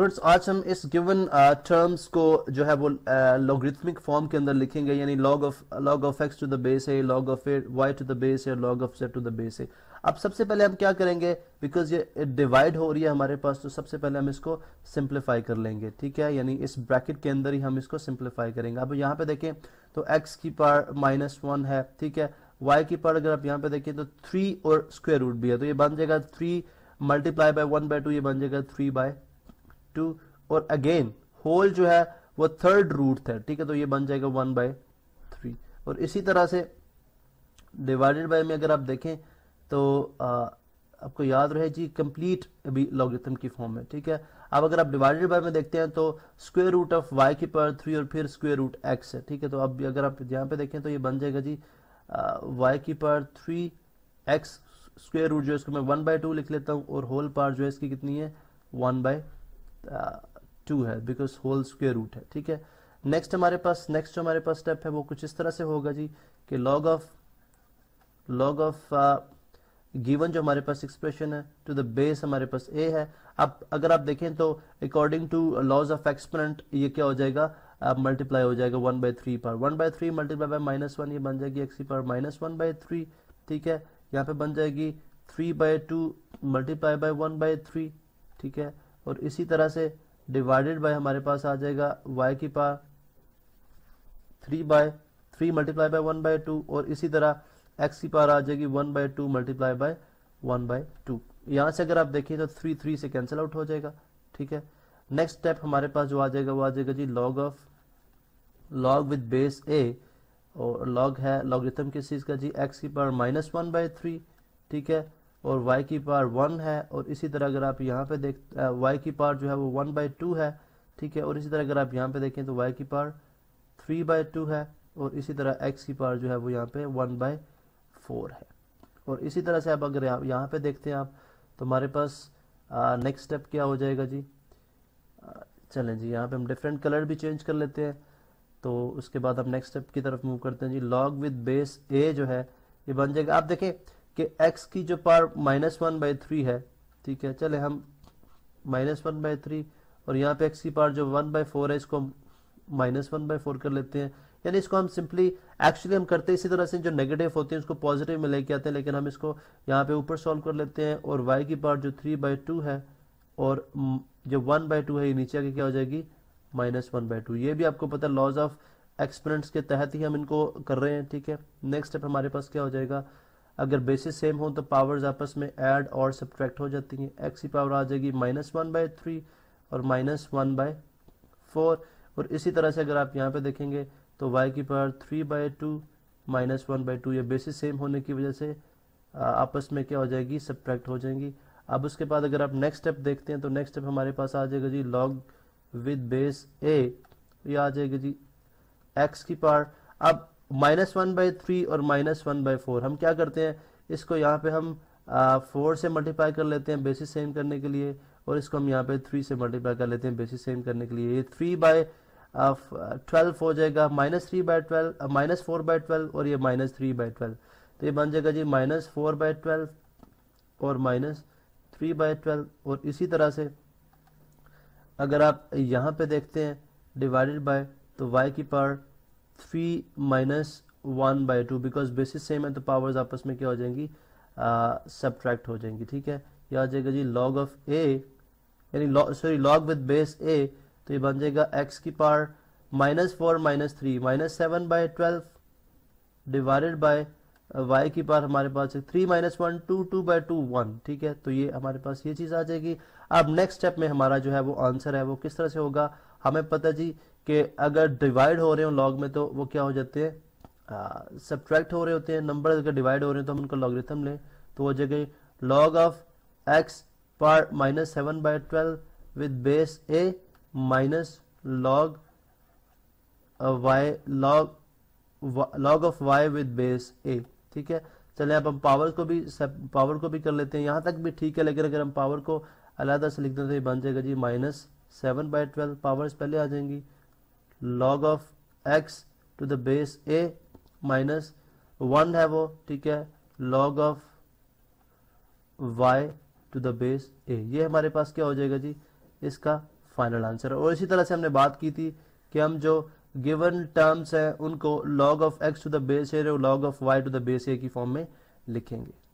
students आज हम इस गिवन टर्म्स uh, को जो है वो लॉगरिथमिक uh, फॉर्म के अंदर लिखेंगे यानी log of log of x to the base है log of a y to the base है log of z to the base है अब सबसे पहले हम क्या करेंगे बिकॉज ये डिवाइड हो रही है हमारे पास तो सबसे पहले हम इसको सिंप्लीफाई कर लेंगे ठीक है यानी इस ब्रैकेट के अंदर ही हम इसको सिंप्लीफाई करेंगे अब यहाँ पे देखें तो एक्स की पार माइनस वन है ठीक है वाई की पार अगर आप यहाँ पे देखें तो थ्री और स्क्वेयर रूट भी है तो ये बन जाएगा three multiply by one by two ये बन जाएगा थ्री बाय टू और अगेन होल जो है वो थर्ड रूट है ठीक है तो ये बन जाएगा वन बाय थ्री और इसी तरह से डिवाइडेड बाय में अगर आप देखें तो आ, आपको याद रहे जी कंप्लीट अभी लॉगिथम की फॉर्म है ठीक है अब अगर आप डिवाइडेड बाय में देखते हैं तो स्क्वेयर रूट ऑफ वाई की पावर थ्री और फिर स्क्वेयर रूट एक्स है ठीक है तो अब अगर आप यहाँ पे देखें तो ये बन जाएगा जी वाई की power three x square root जो है इसको मैं वन बाय टू लिख लेता हूँ और होल पावर जो है इसकी कितनी है वन बाय टू है बिकॉज होल स्क्वेयर रूट है ठीक है नेक्स्ट हमारे पास नेक्स्ट जो हमारे पास स्टेप है वो कुछ इस तरह से होगा जी कि log of log of given जो हमारे पास एक्सप्रेशन है टू द बेस हमारे पास ए है अब अगर आप देखें तो according to laws of exponent ये क्या हो जाएगा मल्टीप्लाई हो जाएगा वन बाई थ्री पर one by three multiply by minus one ये बन जाएगी एक्सी पर माइनस वन बाई थ्री ठीक है यहाँ पे बन जाएगी three by two multiply by one by three ठीक है और इसी तरह से डिवाइडेड बाय हमारे पास आ जाएगा वाई की power three by three multiply by one by two और इसी तरह एक्स की पावर आ जाएगी one by two multiply by one by two यहाँ से अगर आप देखें तो थ्री थ्री से कैंसिल आउट हो जाएगा ठीक है नेक्स्ट स्टेप हमारे पास जो आ जाएगा वो आ जाएगा जी log of log with base a और लॉग है लॉग किस चीज़ का जी एक्स की power minus one by three ठीक है और y की पावर वन है और इसी तरह अगर आप यहाँ पे देख y की पावर जो है वो वन बाई टू है ठीक है और इसी तरह अगर आप यहाँ पे देखें तो y की पावर थ्री बाई टू है और इसी तरह x की पावर जो है वो यहाँ पे वन बाई फोर है और इसी तरह से आप अगर यहाँ पे देखते हैं आप तो हमारे पास नेक्स्ट स्टेप क्या हो जाएगा जी चलें जी यहाँ पे हम डिफरेंट कलर भी चेंज कर लेते हैं तो उसके बाद हम नेक्स्ट स्टेप की तरफ मूव करते हैं जी लॉग विद बेस ए जो है ये बन जाएगा आप देखें कि x की जो power minus one by three है ठीक है चले हम माइनस वन बाई थ्री और यहाँ पे x की पावर जो वन बाई फोर है इसको हम माइनस वन बाई फोर कर लेते हैं यानी इसको हम सिंपली एक्चुअली हम करते हैं इसी तरह से जो नेगेटिव होते हैं उसको पॉजिटिव में लेके आते हैं लेकिन हम इसको यहाँ पे ऊपर सॉल्व कर लेते हैं और y की पावर जो थ्री बाई टू है और जो वन बाई टू है ये नीचे आके क्या हो जाएगी माइनस वन बाई टू ये भी आपको पता है लॉज ऑफ एक्सपेरेंट्स के तहत ही हम इनको कर रहे हैं ठीक है नेक्स्ट स्टेप हमारे पास क्या हो जाएगा अगर बेसिस सेम हो तो पावर्स आपस में ऐड और सब्ट्रैक्ट हो जाती हैं एक्स की पावर आ जाएगी माइनस वन बाय थ्री और माइनस वन बाय फोर और इसी तरह से अगर आप यहाँ पे देखेंगे तो वाई की power three by two minus one by two ये बेसिस सेम होने की वजह से आपस में क्या हो जाएगी सब्ट्रैक्ट हो जाएंगी अब उसके बाद अगर आप नेक्स्ट स्टेप देखते हैं तो नेक्स्ट स्टेप हमारे पास आ जाएगा जी लॉग विद बेस ए ये आ जाएगा जी एक्स की पावर अब माइनस वन बाई थ्री और माइनस वन बाई फोर हम क्या करते हैं इसको यहाँ पे हम फोर से मल्टीप्लाई कर लेते हैं बेसिस सेम करने के लिए और इसको हम यहाँ पे थ्री से मल्टीप्लाई कर लेते हैं बेसिस सेम करने के लिए ये थ्री बाय ट्वेल्व हो जाएगा minus three by twelve minus four by twelve और ये माइनस थ्री बाय ट्वेल्व तो ये बन जाएगा जी माइनस फोर बाय ट्वेल्व और माइनस थ्री बाय ट्वेल्व और इसी तरह से अगर आप यहाँ पे देखते हैं डिवाइडेड बाय तो वाई की power three minus one by two because basis same है तो पावर्स आपस में क्या हो जाएंगी सब्ट्रैक्ट हो जाएंगी ठीक है ये आ जाएगा जी लॉग ऑफ ए यानी sorry log with base a तो ये बन जाएगा एक्स की power minus four minus three minus seven by twelve divided by y की पावर हमारे पास three minus one two two by two one ठीक है तो ये हमारे पास ये चीज़ आ जाएगी अब नेक्स्ट स्टेप में हमारा जो है वो आंसर है वो किस तरह से होगा हमें पता जी कि अगर डिवाइड हो रहे हो लॉग में तो वो क्या हो जाते हैं सब्ट्रैक्ट हो रहे होते हैं नंबर अगर डिवाइड हो रहे हैं तो हम उनका लॉगरिथम लें तो हो जाएगा log of x power minus seven by twelve with base a minus log y log log of y with base a ठीक है चले अब हम पावर को भी पावर को भी कर लेते हैं यहाँ तक भी ठीक है लेकिन अगर हम पावर को अलहदा से लिख हैं तो ये बन जाएगा जी minus seven by twelve powers पहले आ जाएंगी log of x to the base a minus one है वो ठीक है log of y to the base a ये हमारे पास क्या हो जाएगा जी इसका फाइनल आंसर और इसी तरह से हमने बात की थी कि हम जो गिवन टर्म्स हैं उनको log of x to the base a और log of y to the base a की फॉर्म में लिखेंगे